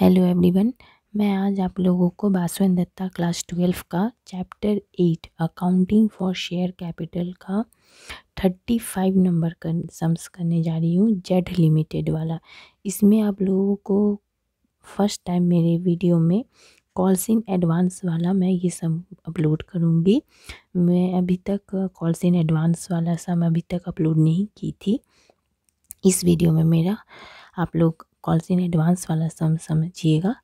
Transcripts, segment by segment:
hello everyone मैं आज आप लोगों को बासवन दत्ता क्लास ट्वेल्व का chapter eight accounting for share capital का थर्टी फाइव नंबर कर सम्स करने जा रही हूँ जेड लिमिटेड वाला इसमें आप लोगों को फर्स्ट टाइम मेरे वीडियो में कॉल्स इन एडवांस वाला मैं ये सब अपलोड करूँगी मैं अभी तक कॉल्स इन एडवांस वाला सम अभी तक अपलोड नहीं की थी इस वीडियो में मेरा आप लोग कॉलसिन एडवांस वाला सम समझिएगा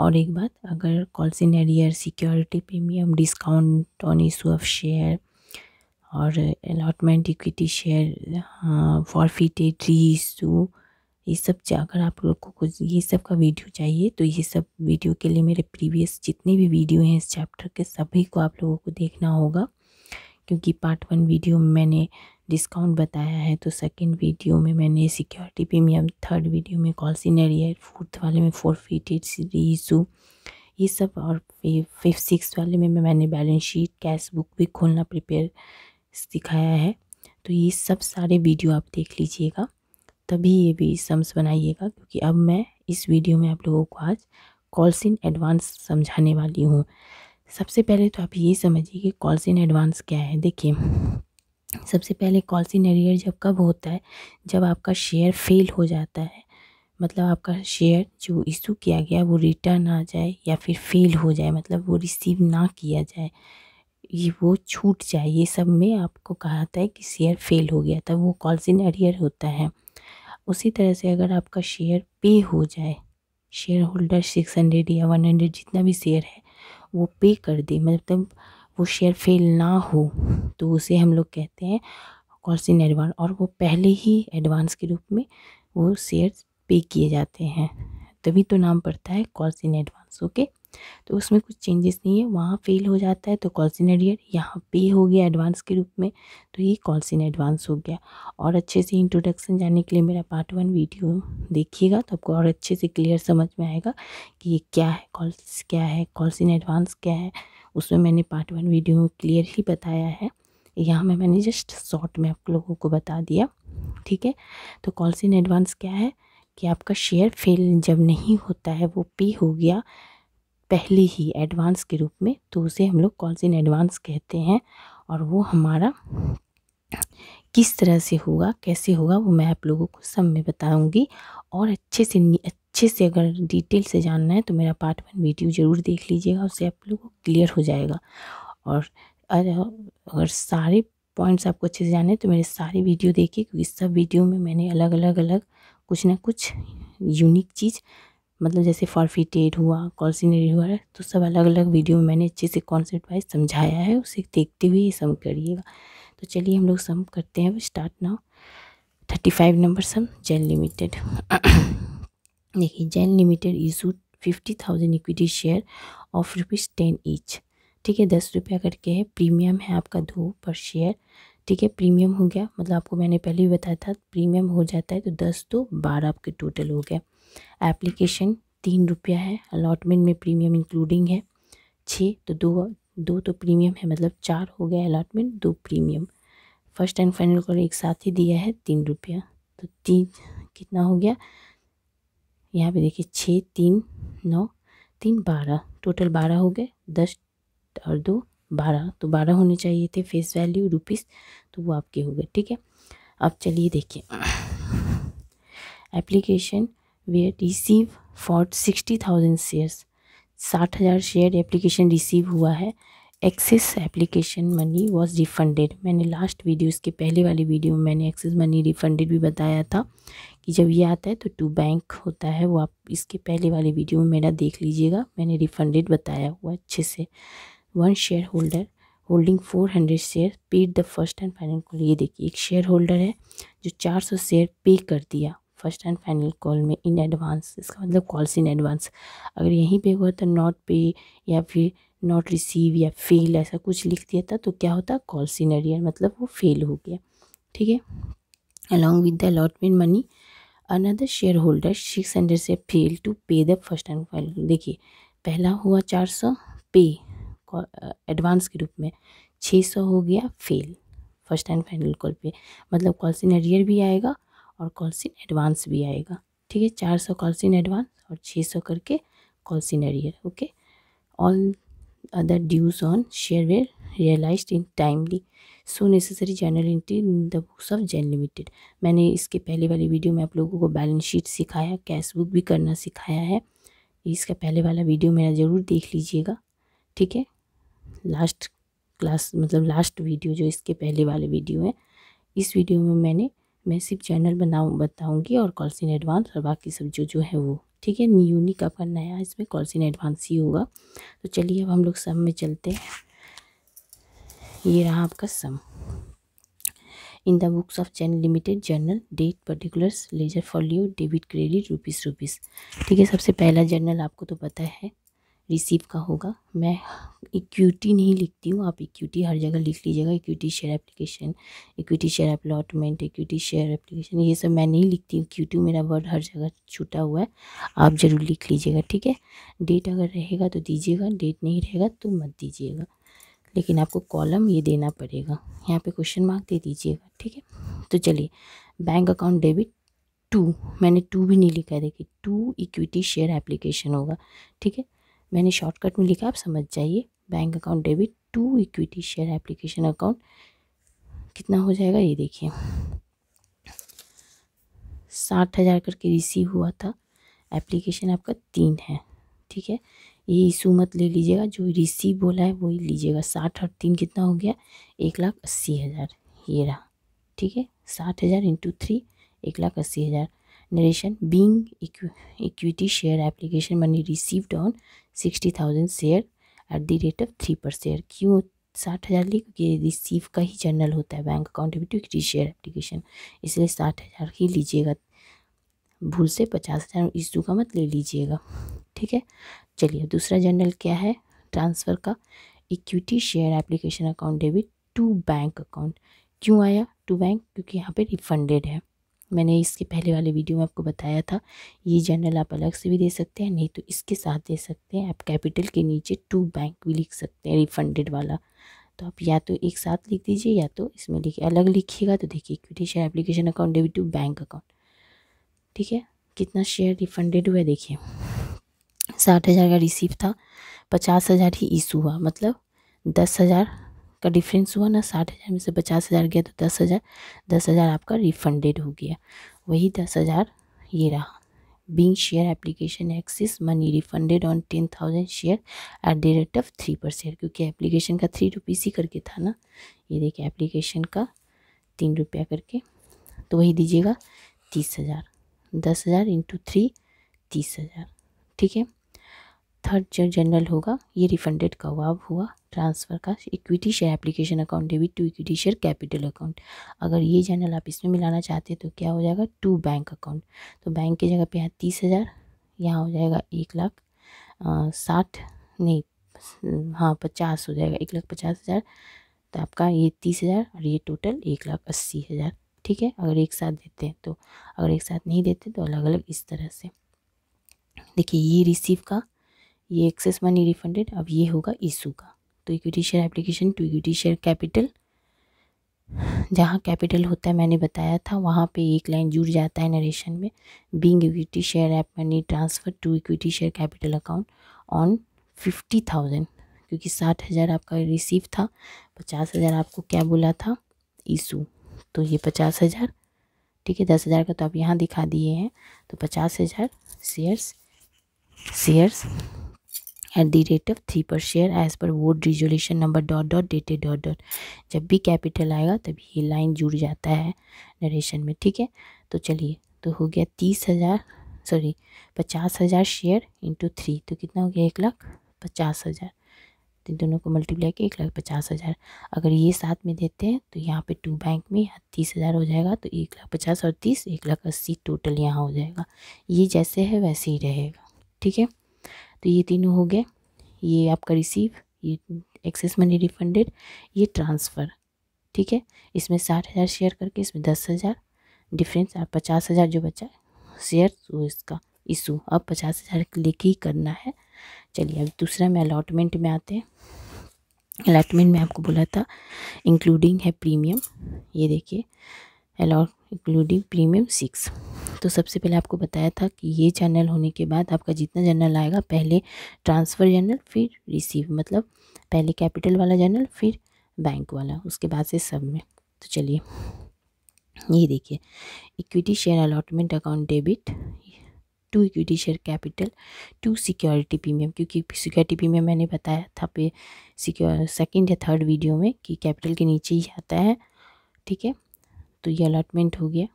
और एक बात अगर calls in arrear security premium discount on issue of share और allotment equity share forfeited reissue ये सब अगर आप लोग को कुछ ये सब का वीडियो चाहिए तो ये सब वीडियो के लिए मेरे प्रीवियस जितने भी वीडियो हैं इस चैप्टर के सभी को आप लोगों को देखना होगा क्योंकि पार्ट वन वीडियो में मैंने डिस्काउंट बताया है तो सेकंड वीडियो में मैंने सिक्योरिटी प्रीमियम थर्ड वीडियो में कॉल सीनरी फोर्थ वाले में फोर फीटेड रीजू ये सब और फिफ्थ सिक्स वाले में मैंने बैलेंस शीट कैश बुक भी खोलना प्रिपेयर सिखाया है तो ये सब सारे वीडियो आप देख लीजिएगा तभी ये भी सम्स बनाइएगा क्योंकि अब मैं इस वीडियो में आप लोगों को आज कॉल्स इन एडवांस समझाने वाली हूँ सबसे पहले तो आप ये समझिए कि कॉल्स इन एडवांस क्या है देखिए सबसे पहले कॉलसिनरियर जब कब होता है जब आपका शेयर फेल हो जाता है मतलब आपका शेयर जो इशू किया गया वो रिटर्न आ जाए या फिर फेल हो जाए मतलब वो रिसीव ना किया जाए ये वो छूट जाए ये सब में आपको कहा जाता है कि शेयर फेल हो गया तब वो कॉलसिन अरियर होता है उसी तरह से अगर आपका शेयर पे हो जाए शेयर होल्डर सिक्स हंड्रेड या वन हंड्रेड जितना भी शेयर है वो पे कर दे मतलब वो शेयर फेल ना हो तो उसे हम लोग कहते हैं कॉल्स इन एडवांस और वो पहले ही एडवांस के रूप में वो शेयर पे किए जाते हैं तभी तो नाम पड़ता है कॉल्स इन एडवांस ओके तो उसमें कुछ चेंजेस नहीं है वहाँ फेल हो जाता है तो कॉल्स इन एडियर यहाँ पे हो गया एडवांस के रूप में तो ये कॉल्स इन एडवांस हो गया और अच्छे से इंट्रोडक्शन जानने के लिए मेरा पार्ट वन वीडियो देखिएगा तो आपको और अच्छे से क्लियर समझ में आएगा कि ये क्या है कॉल्स क्या है कॉल्स इन एडवांस क्या है उसमें मैंने पार्ट वन वीडियो में क्लियरली बताया है यहाँ में मैंने जस्ट शॉर्ट में आप लोगों को बता दिया ठीक है तो कॉल्स इन एडवांस क्या है कि आपका शेयर फेल जब नहीं होता है वो पे हो गया पहले ही एडवांस के रूप में तो उसे हम लोग कॉल्स इन एडवांस कहते हैं और वो हमारा किस तरह से होगा कैसे होगा वो मैं आप लोगों को सब में बताऊंगी और अच्छे से अच्छे से अगर डिटेल से जानना है तो मेरा पार्ट वन वीडियो ज़रूर देख लीजिएगा उससे आप लोगों को क्लियर हो जाएगा और अगर सारे पॉइंट्स आपको अच्छे से जाने तो मेरे सारे वीडियो देखिए क्योंकि सब वीडियो में मैंने अलग अलग अलग कुछ ना कुछ यूनिक चीज़ मतलब जैसे फॉरफिटेड हुआ कॉन्सिनरी हुआ है तो सब अलग अलग वीडियो में मैंने अच्छे से कॉन्सेप्ट वाइज समझाया है उसे देखते हुए ये सम करिएगा तो चलिए हम लोग सम करते हैं start now thirty five number sum जेल लिमिटेड देखिए Jain limited issue fifty thousand equity share of rupees ten each ठीक है दस रुपया करके है प्रीमियम है आपका दो पर शेयर ठीक है प्रीमियम हो गया मतलब आपको मैंने पहले ही बताया था प्रीमियम हो जाता है तो दस दो तो बारह आपके टोटल हो गया एप्लीकेशन तीन रुपया है अलाटमेंट में प्रीमियम इंक्लूडिंग है छः तो दो दो तो प्रीमियम है मतलब चार हो गया अलाटमेंट दो premium first and final call एक साथ ही दिया है तीन रुपया तो तीन कितना हो गया यहाँ पे देखिए छः तीन नौ तीन बारह टोटल बारह हो गए दस और दो बारह तो बारह होने चाहिए थे फेस वैल्यू रुपीस तो वो आपके हो गए ठीक है अब चलिए देखिए application were received for sixty thousand shares साठ हज़ार शेयर एप्लीकेशन रिसीव हुआ है excess application money was refunded मैंने लास्ट वीडियो इसके पहले वाली वीडियो में मैंने एक्सिस मनी रिफ़ंडेड भी बताया था कि जब ये आता है तो टू बैंक होता है वो आप इसके पहले वाले वीडियो में मेरा देख लीजिएगा मैंने रिफ़ंडेड बताया हुआ अच्छे से one shareholder holding four hundred share paid the first and final call ये देखिए एक शेयर होल्डर है जो चार सौ शेयर पे कर दिया फर्स्ट एंड फाइनल कॉल में इन एडवांस इसका मतलब कॉल्स इन एडवांस अगर यहीं पे हुआ तो नॉट पे या फिर नॉट रिसीव या फेल ऐसा कुछ लिख दिया था तो क्या होता कॉल सीनरियर मतलब वो फेल हो गया ठीक है along with the allotment money another share holder six hundred से fail to pay the first and final देखिए पहला हुआ चार सौ पे एडवांस uh, के रूप में छः सौ हो गया fail first and final call पे मतलब कॉल सीन एरियर भी आएगा और कॉल सीन एडवांस भी आएगा ठीक है चार सौ कॉल सीन एडवांस और छः सौ करके call seen arrear okay all other dues on shareware realized in timely so necessary journal entry in the books of Jain limited मैंने इसके पहले वाली वीडियो में आप लोगों को बैलेंस शीट सिखाया कैश बुक भी करना सिखाया है इसका पहले वाला वीडियो मेरा ज़रूर देख लीजिएगा ठीक है लास्ट क्लास मतलब लास्ट वीडियो जो इसके पहले वाले वीडियो है इस वीडियो में मैंने मैं सिर्फ जर्नल बनाऊँ बताऊँगी और कॉल्स इन एडवांस और बाकी सब जो जो है वो ठीक है यूनिक अपन नया इसमें कॉल्सिन एडवांस ही होगा तो चलिए अब हम लोग सम में चलते हैं ये रहा आपका sum in the books of चैन limited journal date particulars ledger for debit credit rupees rupees ठीक है सबसे पहला जर्नल आपको तो पता है रिसीव का होगा मैं इक्विटी नहीं लिखती हूँ आप इक्विटी हर जगह लिख लीजिएगा equity share application equity share allotment equity share application ये सब मैं नहीं लिखती हूँ इक्विटी मेरा वर्ड हर जगह छूटा हुआ है आप ज़रूर लिख लीजिएगा ठीक है डेट अगर रहेगा तो दीजिएगा डेट नहीं रहेगा तो मत दीजिएगा लेकिन आपको कॉलम ये देना पड़ेगा यहाँ पर क्वेश्चन मार्क दे दीजिएगा ठीक है तो चलिए बैंक अकाउंट डेबिट टू मैंने टू भी नहीं लिखा है देखिए टू इक्विटी शेयर एप्लीकेशन होगा ठीक है मैंने शॉर्टकट में लिखा आप समझ जाइए bank account debit to equity share application account कितना हो जाएगा ये देखिए साठ हज़ार करके रिसीव हुआ था एप्लीकेशन आपका तीन है ठीक है ये इशू मत ले लीजिएगा जो रिसीव बोला है वही लीजिएगा साठ और तीन कितना हो गया एक लाख अस्सी हज़ार ये रहा ठीक है साठ हज़ार इंटू थ्री एक लाख अस्सी हज़ार narration being equ equity share application money received on 60,000 share at the rate of 3 per share क्यों साठ हज़ार लिए क्योंकि रिसीव का ही जर्नल होता है bank account to equity share application इसलिए साठ हज़ार ही लीजिएगा भूल से पचास हज़ार इशू का मत ले लीजिएगा ठीक है चलिए दूसरा जर्नल क्या है ट्रांसफ़र का equity share application account debit to bank account क्यों आया टू बैंक क्योंकि यहाँ पे रिफंडेड है मैंने इसके पहले वाले वीडियो में आपको बताया था ये जर्नल आप अलग से भी दे सकते हैं नहीं तो इसके साथ दे सकते हैं आप कैपिटल के नीचे टू बैंक भी लिख सकते हैं रिफंडेड वाला तो आप या तो एक साथ लिख दीजिए या तो इसमें लिखिए अलग लिखिएगा तो देखिए equity share application account debit to bank account ठीक है कितना शेयर रिफंडेड हुआ देखिए साठ हज़ार का रिसीव था पचास हज़ार ही इशू हुआ मतलब दस हज़ार का डिफरेंस हुआ ना साठ हज़ार में से पचास हज़ार गया तो दस हज़ार दस हज़ार आपका रिफंडेड हो गया वही दस हज़ार ये रहा being share application excess money refunded on ten thousand share at the rate of three per share क्योंकि एप्लीकेशन का थ्री रुपीज़ ही करके था ना ये देखिए एप्लीकेशन का तीन रुपया करके तो वही दीजिएगा तीस हज़ार दस हज़ार इंटू थ्री तीस हज़ार ठीक है थर्ड जो जनरल होगा ये रिफंडेड का हुआ अब हुआ ट्रांसफ़र का equity share application account debit to equity share capital account अगर ये चैनल आप इसमें मिलाना चाहते हैं तो क्या हो जाएगा टू बैंक अकाउंट तो बैंक की जगह पे यहाँ तीस हज़ार यहाँ हो जाएगा एक लाख साठ नहीं हाँ पचास हो जाएगा एक लाख पचास हज़ार तो आपका ये तीस हज़ार और ये टोटल एक लाख अस्सी हज़ार ठीक है अगर एक साथ देते हैं तो अगर एक साथ नहीं देते तो अलग अलग इस तरह से देखिए ये रिसीव का ये एक्सेस मनी रिफंडेड अब ये होगा इशू का तो equity share application to equity share capital जहाँ कैपिटल होता है मैंने बताया था वहाँ पे एक लाइन जुड़ जाता है नरेशन में being equity share app money transfer to equity share capital account on fifty thousand क्योंकि साठ हज़ार आपका रिसीव था पचास हज़ार आपको क्या बोला था ईशू तो ये पचास हज़ार ठीक है दस हज़ार का तो आप यहाँ दिखा दिए हैं तो पचास हज़ार shares shares at the rate of three per share as per vote resolution number dot dot dated dot dot जब भी कैपिटल आएगा तभी ये लाइन जुड़ जाता है नरेशन में ठीक है तो चलिए तो हो गया तीस हज़ार सॉरी पचास हज़ार शेयर इंटू थ्री तो कितना हो गया एक लाख पचास हज़ार इन दोनों को मल्टीप्लाई के एक लाख पचास हज़ार अगर ये साथ में देते हैं तो यहाँ पे टू बैंक में यहाँ तीस हज़ार हो जाएगा तो एक लाख पचास और तीस एक लाख अस्सी टोटल यहाँ हो जाएगा ये जैसे है वैसे ही रहेगा ठीक है तो ये तीनों हो गए ये आपका रिसीव ये एक्सेस मनी रिफंडेड ये ट्रांसफ़र ठीक है इसमें साठ हज़ार शेयर करके इसमें दस हज़ार डिफरेंस और पचास हज़ार जो बचा शेयर वो तो इसका इशू अब पचास हज़ार लेके ही करना है चलिए अब दूसरा में अलाटमेंट में आते हैं अलाटमेंट में आपको बोला था इंक्लूडिंग है प्रीमियम ये देखिए अलाट इंक्लूडिंग प्रीमियम सिक्स तो सबसे पहले आपको बताया था कि ये जर्नल होने के बाद आपका जितना जर्नल आएगा पहले ट्रांसफ़र जर्नल फिर रिसीव मतलब पहले कैपिटल वाला जर्नल फिर बैंक वाला उसके बाद से सब में तो चलिए ये देखिए equity share allotment account debit to equity share capital to security premium क्योंकि सिक्योरिटी प्रीमियम मैंने बताया था पे सिक्योर सेकेंड या थर्ड वीडियो में कि कैपिटल के नीचे ही आता है ठीक है तो ये अलॉटमेंट हो गया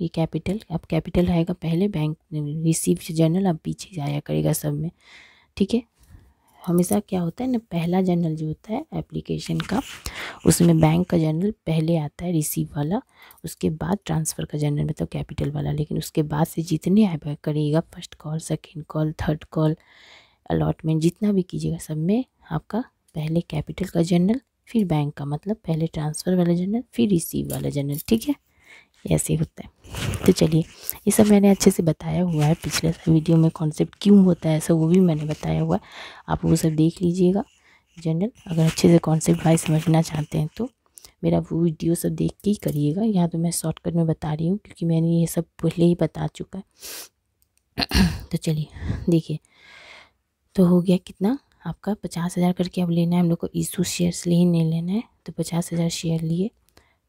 ये कैपिटल अब कैपिटल आएगा पहले बैंक रिसीव जर्नल अब पीछे जाया करेगा सब में ठीक है हमेशा क्या होता है ना पहला जर्नल जो होता है एप्लीकेशन का उसमें बैंक का जर्नल पहले आता है रिसीव वाला उसके बाद ट्रांसफ़र का जर्नल मतलब कैपिटल वाला लेकिन उसके बाद से जितने आप करिएगा first call second call third call allotment जितना भी कीजिएगा सब में आपका पहले कैपिटल का जर्नल फिर बैंक का मतलब पहले ट्रांसफ़र वाला जनरल फिर रिसीव वाला जनरल ठीक है ऐसे होता है तो चलिए ये सब मैंने अच्छे से बताया हुआ है पिछले वीडियो में कॉन्सेप्ट क्यों होता है ऐसा वो भी मैंने बताया हुआ है आप वो सब देख लीजिएगा जनरल अगर अच्छे से कॉन्सेप्ट वाइज समझना चाहते हैं तो मेरा वो वीडियो सब देख के ही करिएगा यहाँ तो मैं शॉर्टकट में बता रही हूँ क्योंकि मैंने ये सब पहले ही बता चुका है तो चलिए देखिए तो हो गया कितना आपका पचास हज़ार करके अब लेना है हम लोग को ईशू शेयर्स ले ही नहीं लेना है तो पचास हज़ार शेयर लिए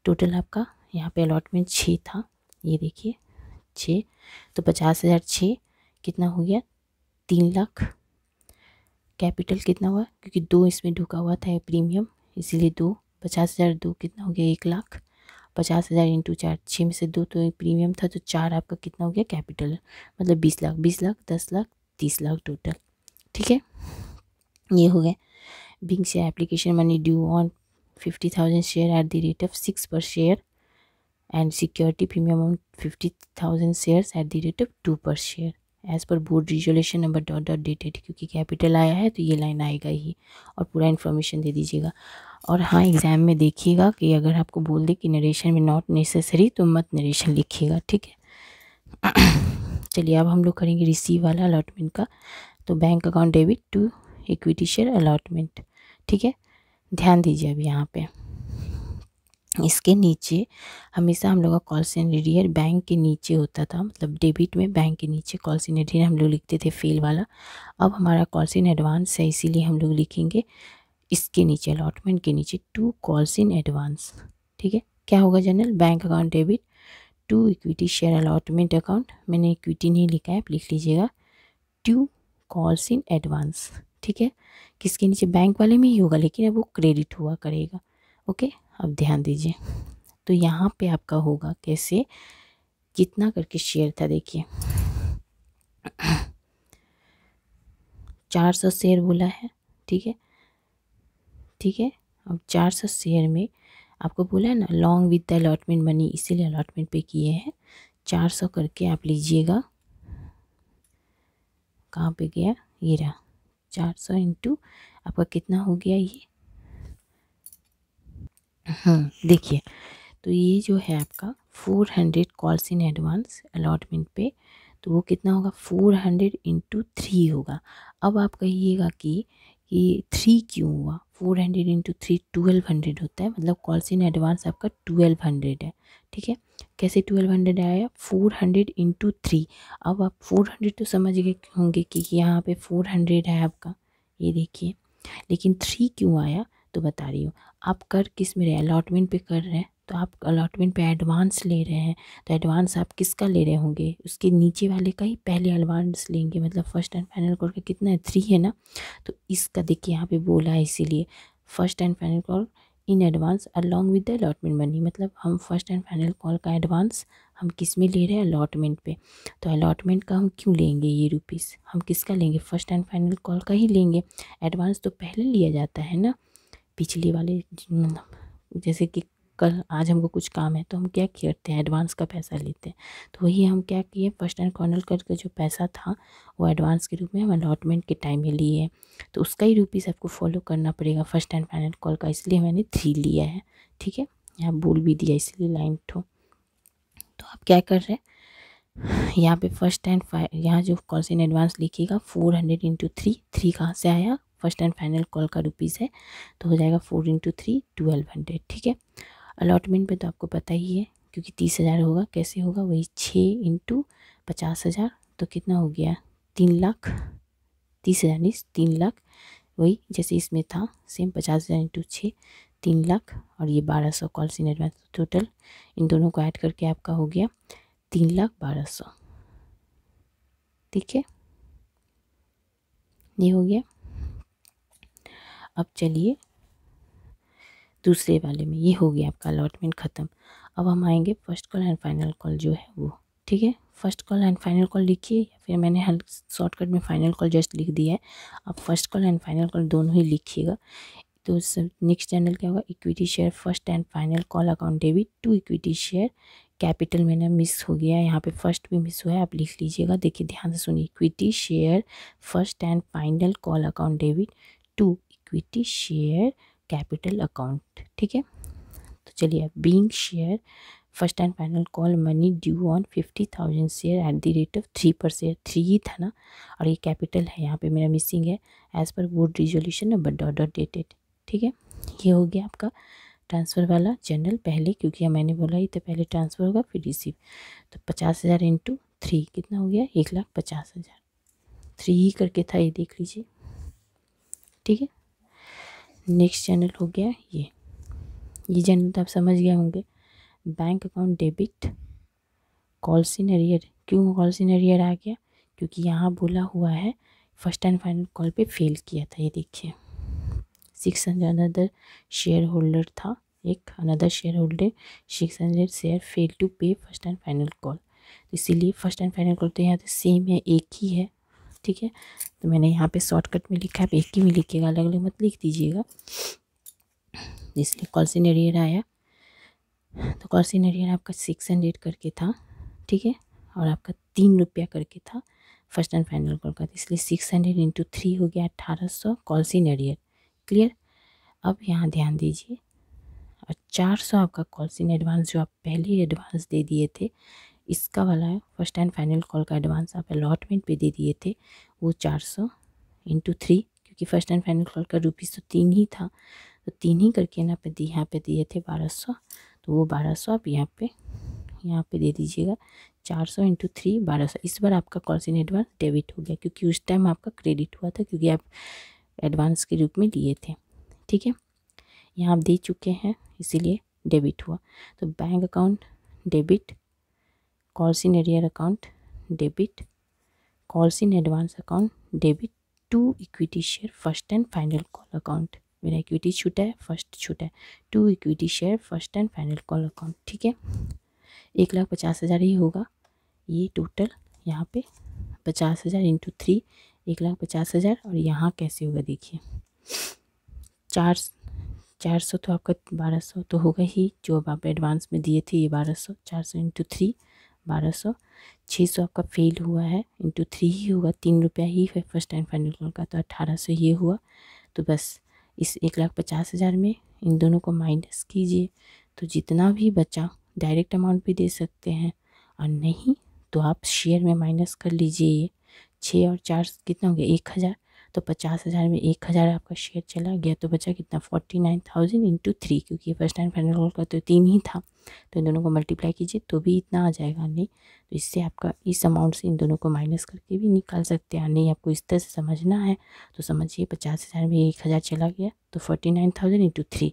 टोटल आपका यहाँ पे अलॉटमेंट छः था ये देखिए छः तो पचास हज़ार छः कितना हो गया तीन लाख कैपिटल कितना हुआ क्योंकि दो इसमें ढुका हुआ था प्रीमियम इसीलिए दो पचास हज़ार दो कितना हो गया एक लाख पचास हज़ार इंटू चार छः में से दो तो प्रीमियम था तो चार आपका कितना हो गया कैपिटल मतलब बीस लाख बीस लाख दस लाख तीस लाख टोटल ठीक है ये हो गया being share application money due on fifty thousand share at the rate of six per share and security premium on fifty thousand share at the rate of two per share as per board resolution number dot dot dated क्योंकि capital आया है तो ये line आएगा ही और पूरा information दे दीजिएगा और हाँ एग्ज़ाम में देखिएगा कि अगर आपको बोल दे कि नरेशन में नॉट नेसेसरी तो मत नरेशन लिखिएगा ठीक है चलिए अब हम लोग करेंगे रिसीव वाला अलॉटमेंट का तो bank account debit to equity share allotment ठीक है ध्यान दीजिए अब यहाँ पे इसके नीचे हमेशा हम लोग का कॉल सीनेडियर बैंक के नीचे होता था मतलब डेबिट में बैंक के नीचे कॉल सीनेडियर हम लोग लिखते थे फेल वाला अब हमारा कॉल सीन एडवांस है इसीलिए हम लोग लिखेंगे इसके नीचे अलॉटमेंट के नीचे टू कॉल्स इन एडवांस ठीक है क्या होगा general bank account debit to equity share allotment account मैंने इक्विटी नहीं लिखा है आप लिख लीजिएगा टू कॉल्स इन एडवांस ठीक है किसके नीचे बैंक वाले में ही होगा लेकिन अब वो क्रेडिट हुआ करेगा ओके अब ध्यान दीजिए तो यहाँ पे आपका होगा कैसे कितना करके शेयर था देखिए चार सौ शेयर बोला है ठीक है ठीक है अब चार सौ शेयर में आपको बोला है ना long with the allotment money इसीलिए अलॉटमेंट पे किए हैं चार सौ करके आप लीजिएगा कहाँ पे गया ये रहा चार सौ इंटू आपका कितना हो गया ये हाँ देखिए तो ये जो है आपका four hundred calls in advance allotment पे तो वो कितना होगा फोर हंड्रेड इंटू थ्री होगा अब आप कहिएगा कि कि थ्री क्यों हुआ four hundred into three twelve hundred होता है मतलब कॉल्स इन एडवांस आपका ट्वेल्व हंड्रेड है ठीक है कैसे ट्वेल्व हंड्रेड आया फोर हंड्रेड इंटू थ्री अब आप फोर हंड्रेड तो समझ गए होंगे कि यहाँ पे फोर हंड्रेड है आपका ये देखिए लेकिन थ्री क्यों आया तो बता रही हूँ आप कर किस में रहे अलॉटमेंट पे कर रहे हैं तो आप अलॉटमेंट पे एडवांस ले रहे हैं तो एडवांस आप किसका ले रहे होंगे उसके नीचे वाले का ही पहले एडवांस लेंगे मतलब फर्स्ट एंड फाइनल कॉल का कितना है थ्री है ना तो इसका देखिए यहाँ पे बोला है इसीलिए first and final call in advance along with the allotment money मतलब हम फर्स्ट एंड फाइनल कॉल का एडवांस हम किस में ले रहे हैं अलॉटमेंट पे तो अलॉटमेंट का हम क्यों लेंगे ये रुपीज़ हम किसका लेंगे फर्स्ट एंड फाइनल कॉल का ही लेंगे एडवांस तो पहले लिया जाता है ना पिछले वाले जैसे कि कल आज हमको कुछ काम है तो हम क्या करते हैं एडवांस का पैसा लेते हैं तो वही हम क्या किए फर्स्ट एंड कॉर्नर कर का जो पैसा था वो एडवांस के रूप में हम अलॉटमेंट के टाइम में लिए तो उसका ही रुपीज़ आपको फॉलो करना पड़ेगा फर्स्ट एंड फाइनल कॉल का इसलिए मैंने थ्री लिया है ठीक है यहाँ बोल भी दिया इसलिए लाइन टू तो आप क्या कर रहे हैं यहाँ पे फर्स्ट एंड फाइ यहाँ जो कॉल से एडवांस लिखिएगा four hundred into three three कहाँ से आया फर्स्ट एंड फाइनल कॉल का रुपीज़ है तो हो जाएगा four into three twelve hundred ठीक है अलॉटमेंट पे तो आपको पता ही है क्योंकि तीस हज़ार होगा कैसे होगा वही छः इंटू पचास हज़ार तो कितना हो गया तीन लाख तीस हज़ार नहीं तीन लाख वही जैसे इसमें था सेम पचास हज़ार इंटू छः तीन लाख और ये बारह सौ कॉल्स इन एडवांस टोटल इन दोनों को ऐड करके आपका हो गया तीन लाख बारह सौ ठीक है ये हो गया अब चलिए दूसरे वाले में ये हो गया आपका अलॉटमेंट ख़त्म अब हम आएंगे first call and final call जो है वो ठीक है first call and final call लिखिए या फिर मैंने हर शॉर्टकट में फाइनल कॉल जस्ट लिख दिया है आप first call and final call दोनों ही लिखिएगा तो नेक्स्ट चैनल क्या होगा equity share first and final call account debit to equity share capital मैंने मिस हो गया है यहाँ पे फर्स्ट भी मिस हुआ है आप लिख लीजिएगा देखिए ध्यान से सुनिए equity share first and final call account debit to equity share capital account ठीक है तो चलिए being share first and final call money due on fifty thousand share at the rate of three per share three ही था ना और ये capital है यहाँ पे मेरा मिसिंग है as per board resolution number dot dot dated ठीक है ये हो गया आपका ट्रांसफ़र वाला जनरल पहले क्योंकि मैंने बोला ही तो पहले ट्रांसफ़र होगा फिर रिसीव तो पचास हज़ार इंटू थ्री कितना हो गया एक लाख पचास हज़ार थ्री ही करके था ये देख लीजिए ठीक है नेक्स्ट चैनल हो गया ये ये चैनल तो आप समझ गए होंगे bank account debit calls in arrear क्यों कॉल सिन एरियर आ गया क्योंकि यहाँ बोला हुआ है फर्स्ट एंड फाइनल कॉल पे फेल किया था ये देखिए six hundred another share holder था एक another share holder six hundred share fail to pay first and final call तो इसीलिए फर्स्ट एंड फाइनल कॉल तो यहाँ तो सेम है एक ही है ठीक है तो मैंने यहाँ पे शॉर्टकट में लिखा है आप एक ही में लिखिएगा अलग अलग मत लिख दीजिएगा इसलिए कॉल्सिन एरियर आया तो कॉलसिन एरियर आपका सिक्स हंड्रेड करके था ठीक है और आपका तीन रुपया करके था फर्स्ट एंड फाइनल कॉल का इसलिए सिक्स हंड्रेड इंटू थ्री हो गया अट्ठारह सौ कॉल्सिन एरियर क्लियर अब यहाँ ध्यान दीजिए और चार सौ आपका कॉल्सिन एडवांस जो आप पहले एडवांस दे दिए थे इसका वाला है फर्स्ट एंड फाइनल कॉल का एडवांस आप अलॉटमेंट पे दे दिए थे वो चार सौ इंटू थ्री क्योंकि फ़र्स्ट एंड फाइनल कॉल का रुपीज़ तो तीन ही था तो तीन ही करके ना पे दी यहाँ पे दिए थे बारह सौ तो वो बारह सौ आप यहाँ पे यहाँ पे दे दीजिएगा चार सौ इंटू थ्री बारह सौ इस बार आपका कॉल सीन एडवांस डेबिट हो गया क्योंकि उस टाइम आपका क्रेडिट हुआ था क्योंकि आप एडवांस के रूप में लिए थे ठीक है यहाँ आप दे चुके हैं इसीलिए डेबिट हुआ तो bank account debit calls in arrear account debit calls in advance account debit to equity share first and final call account मेरा इक्विटी छूटा है फर्स्ट छूटा है to equity share first and final call account ठीक है एक लाख पचास हज़ार ही होगा ये टोटल यहाँ पे पचास हज़ार इंटू थ्री एक लाख पचास हज़ार और यहाँ कैसे होगा देखिए चार चार सौ तो आपका बारह सौ तो होगा ही जो अब आप एडवांस में दिए थे ये बारह सौ चार सौ इंटू थ्री बारह सौ छः सौ आपका फेल हुआ है इंटू थ्री ही होगा तीन रुपया ही है फर्स्ट एंड फाइनल लोन का तो अट्ठारह सौ ये हुआ तो बस इस एक लाख पचास हज़ार में इन दोनों को माइनस कीजिए तो जितना भी बचा डायरेक्ट अमाउंट भी दे सकते हैं और नहीं तो आप शेयर में माइनस कर लीजिए ये छः और चार कितना हो गया एक हज़ार तो पचास हज़ार में एक हज़ार आपका शेयर चला गया तो बचा कितना forty nine thousand into three क्योंकि फर्स्ट टाइम फाइनल का तो तीन ही था तो इन दोनों को मल्टीप्लाई कीजिए तो भी इतना आ जाएगा नहीं तो इससे आपका इस अमाउंट से इन दोनों को माइनस करके भी निकाल सकते हैं नहीं आपको इस तरह से समझना है तो समझिए पचास हज़ार में एक हज़ार चला गया तो forty nine thousand into three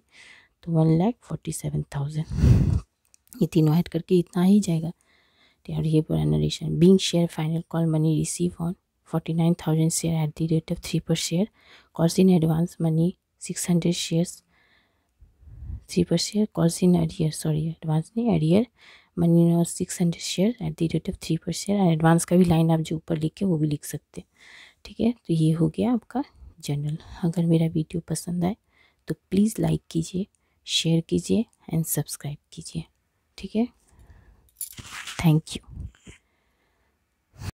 तो one lakh forty seven thousand ये तीनों ऐड करके इतना ही जाएगा और तो ये पूरा narration being share final call money receive on forty nine thousand share at the rate of three per share calls in advance money six hundred shares three per share calls in arrear sorry advance नहीं arrear money six hundred share at the rate of three per share and advance का भी line आप जो ऊपर लिखे वो भी लिख सकते ठीक है तो ये हो गया आपका जनरल अगर मेरा वीडियो पसंद आए तो प्लीज़ लाइक कीजिए शेयर कीजिए एंड सब्सक्राइब कीजिए ठीक है थैंक यू